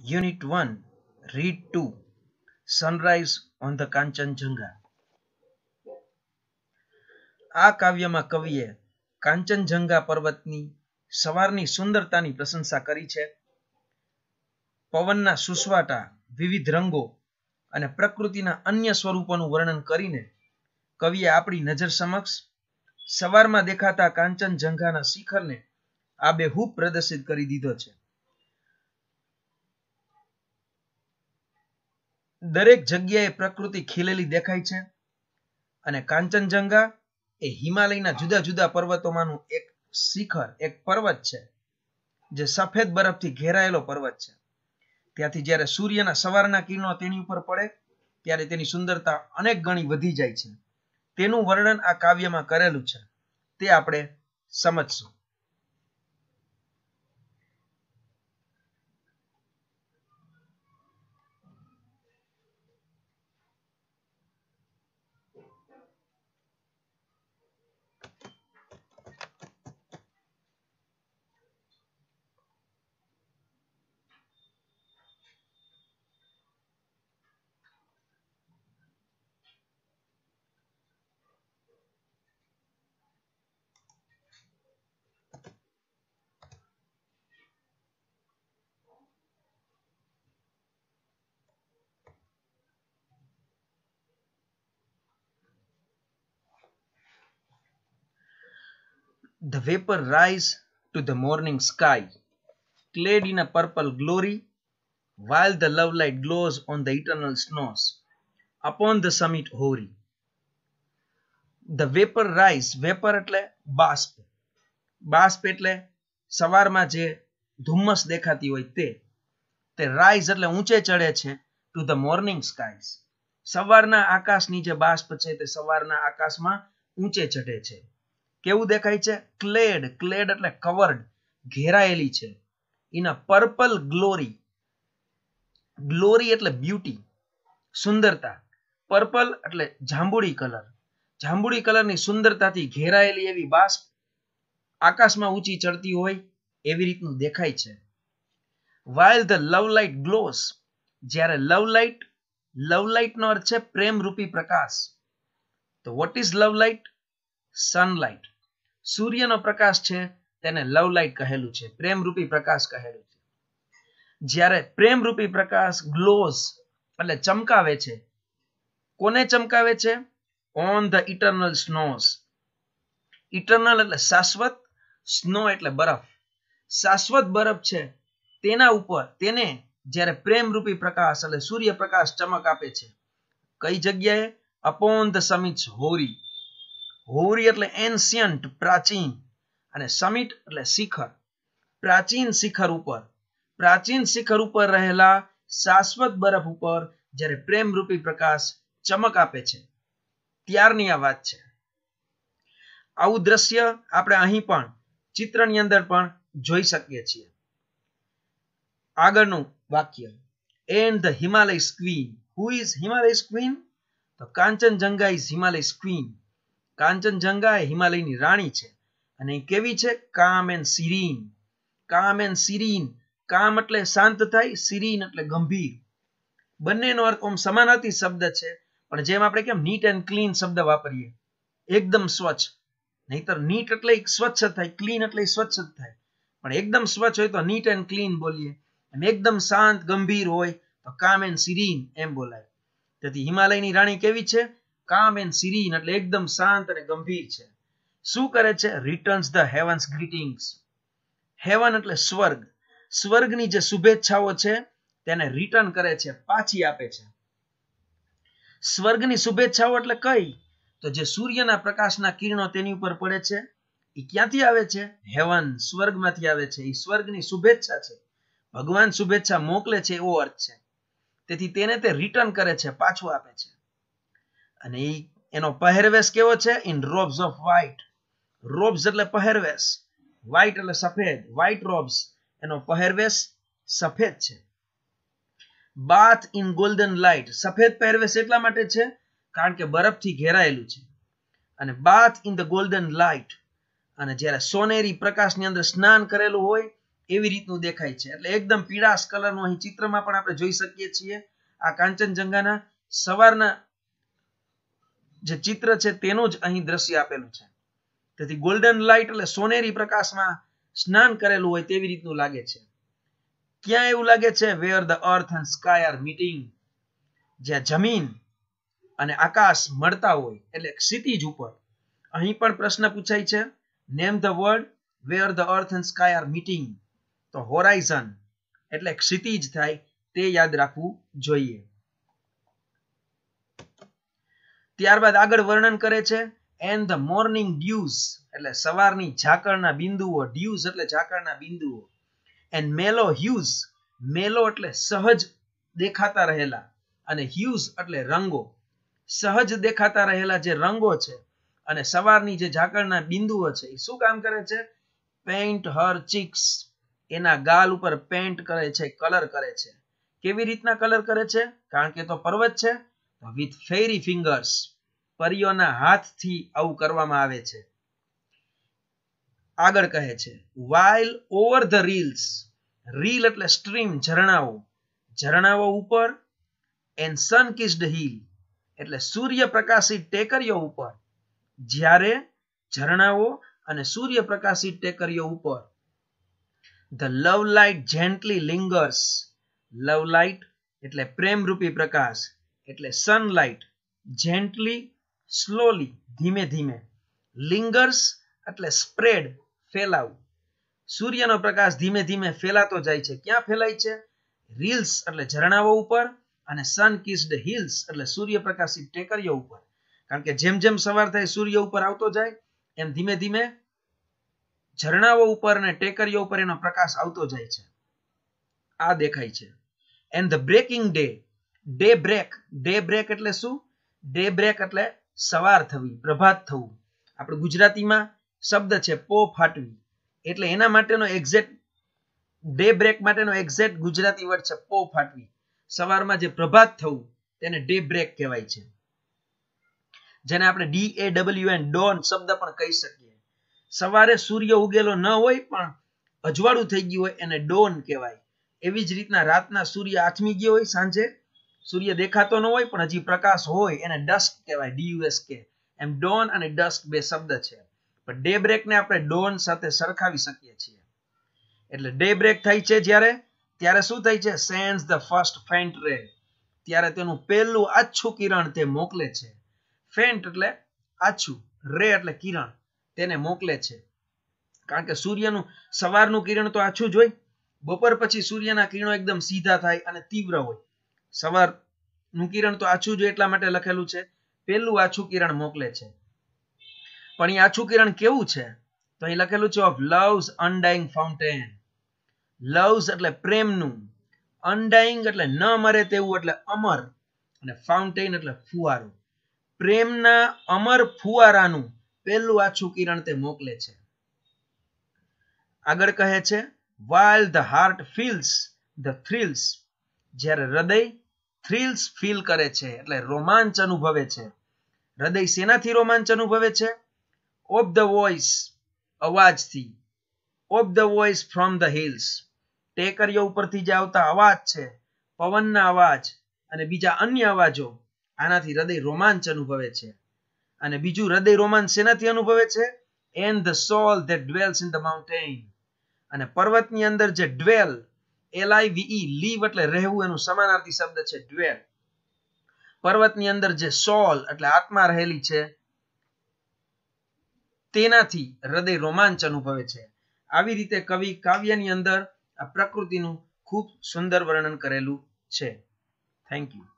Unit 1, Read 2 Sunrise on the Kanchanjunga. આ કાવ્યમાં કવિએ કાંચનજંગા પર્વતની સવારની સુંદરતાની પ્રશંસા કરી છે પવનના સુસવાટા વિવિધ રંગો અને પ્રકૃતિના અન્ય સ્વરૂપોનું વર્ણન કરીને કવિએ આપણી નજર સમક્ષ સવારમાં દેખાતા કાંચનજંઘાના શિખરને આ આબેહૂબ પ્રદર્શિત કરી દીધો છે દરેક જગ્યાએ પ્રકૃતિ ખીલેલી દેખાય છે અને કાંચનજંગા એ હિમાલયના જુદા જુદા પર્વતોમાંનું એક શિખર એક પર્વત છે જે સફેદ બરફથી ઘેરાયેલો પર્વત છે ત્યાંથી જ્યારે સૂર્યના સવારના કિરણો તેની ઉપર પડે ત્યારે તેની સુંદરતા અનેક ગણી વધી જાય છે તેનું વર્ણન આ કાવ્યમાં કરેલું છે તે આપણે સમજશું The vapor rise to the morning sky, clad in a purple glory, while the love light glows on the eternal snows, upon the summit hoary. The vapor rise, vapor એટલે બાષ્પ બાષ્પ એટલે સવારમાં જે ધુમ્મસ દેખાતી હોય તે તે રાઇઝ એટલે ઊંચે ચડે છે ટુ ધ મોર્નિંગ સ્કાઈઝ સવારના આકાશની જે બાષ્પ છે તે સવારના આકાશમાં ઊંચે ચઢે છે કેવું દેખાય છે ક્લેડ ક્લેડ એટલે કવર્ડ ઘેરાયેલી છે in a purple glory glory એટલે બ્યુટી સુંદરતા પર્પલ એટલે જાંબુડી કલર જાંબુડી કલરની સુંદરતાથી ઘેરાયેલી એવી બાષ્પ આકાશમાં ઊંચી ચડતી હોય એવી રીતનું દેખાય છે while the love light glows જ્યારે લવ લાઇટ લવ લાઇટનો અર્થ છે પ્રેમ રૂપી પ્રકાશ તો what is love light sunlight સૂર્યનો પ્રકાશ છે તેને લવ લાઇટ કહેલું છે પ્રેમરૂપી પ્રકાશ કહેલું છે જ્યારે પ્રેમરૂપી પ્રકાશ ગ્લોઝ એટલે ચમકાવે છે કોને ચમકાવે છે on the eternal snows eternal એટલે શાશ્વત સ્નો એટલે બરફ શાશ્વત બરફ છે તેના ઉપર તેને જ્યારે પ્રેમરૂપી પ્રકાશ એટલે સૂર્યપ્રકાશ ચમક આપે છે કઈ જગ્યાએ upon the summits hoary hoary એટલે એન્શિયન્ટ પ્રાચીન અને સમિટ એટલે શિખર પ્રાચીન શિખર ઉપર પ્રાચીન શિખર ઉપર રહેલા શાશ્વત બરફ ઉપર જ્યારે પ્રેમરૂપી પ્રકાશ ચમક આપે છે ત્યારની આ વાત છે આવું દ્રશ્ય આપણે અહીં પણ ચિત્રની અંદર પણ જોઈ શકીએ છીએ આગળનું વાક્ય and the Himalaya queen who is Himalaya queen તો કાંચનજંઘા ઇઝ હિમાલય ક્વીન કાંચનજંગા એ હિમાલયની રાણી છે અને કેવી છે કામ એન્ડ સિરીન કામ એન્ડ સિરીન કામ એટલે શાંત થાય સિરીન એટલે ગંભીર બંનેનો અર્થ ઓમ સમાનાર્થી શબ્દ છે પણ જેમ આપણે કેમ નીટ એન્ડ ક્લીન શબ્દ વાપરીએ એકદમ સ્વચ્છ નહીતર નીટ એટલે સ્વચ્છ થાય ક્લીન એટલે સ્વચ્છ જ થાય પણ એકદમ સ્વચ્છ હોય તો નીટ એન્ડ ક્લીન બોલીએ અને એકદમ શાંત ગંભીર હોય તો કામ એન્ડ સિરીન એમ બોલાય તેથી હિમાલયની રાણી કેવી છે કામ એન્ડ સિરીન એટલે એકદમ શાંત અને ગંભીર છે શું કરે છે returns the heavens greetings heaven એટલે સ્વર્ગ સ્વર્ગની જે શુભેચ્છાઓ છે તેને રિટર્ન કરે છે પાછી આપે છે સ્વર્ગની શુભેચ્છાઓ એટલે કઈ તો જે સૂર્યના પ્રકાશના કિરણો તેની ઉપર પડે છે એ ક્યાંથી આવે છે હેવન સ્વર્ગમાંથી આવે છે એ સ્વર્ગની શુભેચ્છા છે ભગવાન શુભેચ્છા મોકલે છે એવો અર્થ છે તેથી તેને તે રિટર્ન કરે છે પાછું આપે છે અને એનો પહેરવેશ કેવો છે in robes of white robes એટલે પહેરવેશ વ્હાઇટ એટલે સફેદ વ્હાઇટ રોબ્સ એનો પહેરવેશ સફેદ છે બાથ ઇન ગોલ્ડન લાઇટ સફેદ પહેરવેશ એટલા માટે છે કારણ કે બરફથી ઘેરાયેલું છે અને bathe in the golden light અને જ્યારે સોનેરી પ્રકાશની અંદર સ્નાન કરેલું હોય એવી રીતનું દેખાય છે એટલે એકદમ પીળાશ કલરનું અહીં ચિત્રમાં પણ આપણે જોઈ શકીએ છીએ આ કાંચનજંઘાના સવારના જે ચિત્ર છે તેનું જ અહીં દ્રશ્ય આપેલું છે તેથી ગોલ્ડન લાઇટ એટલે સોનેરી પ્રકાશમાં સ્નાન કરેલું હોય તેવી રીતનું લાગે છે ક્યાં એવું લાગે છે where the earth and sky are meeting જ્યાં જમીન અને આકાશ મળતા હોય એટલે ક્ષિતિજ ઉપર અહીં પણ પ્રશ્ન પૂછાય છે name the word where the earth and sky are meeting તો હોરાઇઝન એટલે ક્ષિતિજ થાય તે યાદ રાખવું જોઈએ ત્યારબાદ આગળ વર્ણન કરે છે એન્ડ ધ મોર્નિંગ ડ્યુઝ એટલે સવારની ઝાકળના બિંદુઓ ડ્યુઝ એટલે ઝાકળના બિંદુઓ એન્ડ મેલો હ્યુઝ મેલો એટલે સહજ દેખાતા રહેલા અને હ્યુઝ એટલે રંગો સહજ દેખાતા રહેલા જે રંગો છે અને સવારની જે ઝાકળના બિંદુઓ છે એ શું કામ કરે છે પેન્ટ હર ચીક્સ એના ગાલ ઉપર પેન્ટ કરે છે કલર કરે છે કેવી રીતના કલર કરે છે કારણ કે તો પર્વત છે વિથ ફેરી ફિંગર્સ પરીઓના હાથથી આવું કરવામાં આવે છે આગળ કહે છે while over the rills rill એટલે સ્ટ્રીમ ઝરણાઓ ઝરણાઓ ઉપર એન્ડ સન કિસ્ડ હિલ એટલે સૂર્ય પ્રકાશિત ટેકરીઓ ઉપર જ્યારે ઝરણાઓ અને સૂર્યપ્રકાશિત ટેકરીઓ ઉપર the love light gently lingers love light એટલે પ્રેમરૂપી પ્રકાશ એટલે સનલાઇટ જેન્ટલી સ્લોલી ધીમે ધીમે લિંગર્સ એટલે સ્પ્રેડ ફેલાવું સૂર્યનો પ્રકાશ ધીમે ધીમે ફેલાતો જાય છે ક્યાં ફેલાય છે રીલ્સ એટલે ઝરણાઓ ઉપર અને સન કિસ્ડ હિલ્સ એટલે સૂર્યપ્રકાશિત ટેકરીઓ ઉપર કારણ કે જેમ જેમ સવાર થાય સૂર્ય ઉપર આવતો જાય એમ ધીમે ધીમે ઝરણાઓ ઉપર અને ટેકરીઓ ઉપર એનો પ્રકાશ આવતો જાય છે આ દેખાય છે and the breaking day day break day break એટલે શું ડે બ્રેક એટલે સવાર થવી પ્રભાત થવું આપણે ગુજરાતીમાં શબ્દ છે પો ફાટવી એટલે એના માટેનો એક્ઝેક્ટ ડે બ્રેક માટેનો એક્ઝેક્ટ ગુજરાતી વર્ડ છે પો ફાટવી સવારમાં જે પ્રભાત થવું તેને ડે બ્રેક કહેવાય છે જેને આપણે D A W N dawn શબ્દ પણ કહી શકીએ સવારે સૂર્ય ઉગેલો ન હોય પણ અજવાળું થઈ ગયું હોય એને ડોન કહેવાય એવી જ રીતના રાતના સૂર્ય આથમી ગયો હોય સાંજે સૂર્ય દેખાતો ન હોય પણ હજી પ્રકાશ હોય એને ડસ્ક કહેવાય ડીયુએસકે એમ ડોન અને ડસ્ક બે શબ્દ છે પણ ડે બ્રેકને આપણે ડોન સાથે સરખાવી શકીએ છીએ એટલે ડે બ્રેક થાય છે જ્યારે ત્યારે શું થાય છે સેન્સ ધ ફર્સ્ટ ફેન્ટ રે ત્યારે તેનું પહેલું આછું કિરણ તે મોકલે છે ફેન્ટ એટલે આછું રે એટલે કિરણ તેને મોકલે છે કારણ કે સૂર્યનું સવારનું કિરણ તો આછું જ હોય બપોર પછી સૂર્યના કિરણો એકદમ સીધા થાય અને તીવ્ર હોય સવારનું કિરણ તો આછું જ એટલા માટે લખેલું છે પહેલું આછું કિરણ મોકલે છે પણ એ આછું કિરણ કેવું છે તો અહીં લખેલું છે of love's undying fountain love's એટલે પ્રેમનું અનડાઈંગ એટલે ન મરે તેવું એટલે અમર અને ફાઉન્ટેન એટલે ફુવારો પ્રેમના અમર ફુવારાનું પહેલું આછું કિરણ તે મોકલે છે આગળ કહે છે while the heart feels the thrills જ્યારે હૃદય થ્રિલ્સ ફીલ કરે છે એટલે રોમાંચ અનુભવે છે હૃદય શેનાથી રોમાંચ અનુભવે છે ઓફ ધ વોઇસ અવાજથી of the voice from the hills ટેકરીઓ ઉપરથી જે આવતા અવાજ છે પવનના અવાજ અને બીજા અન્ય અવાજો આનાથી હૃદય રોમાંચ અનુભવે છે અને બીજું હૃદય રોમાંચ શેનાથી અનુભવે છે and the soul that dwells in the mountain અને પર્વતની અંદર જે ડ્વેલ એલ આઈ વીઈ લીવ એટલે રહેવું એનું સમાનાર્થી શબ્દ છે ડ્વેલ પર્વતની અંદર જે સોલ એટલે આત્મા રહેલી છે તેનાથી હૃદય રોમાંચ અનુભવે છે આવી રીતે કવિ કાવ્યની અંદર આ પ્રકૃતિનું ખૂબ સુંદર વર્ણન કરેલું છે થેન્ક યુ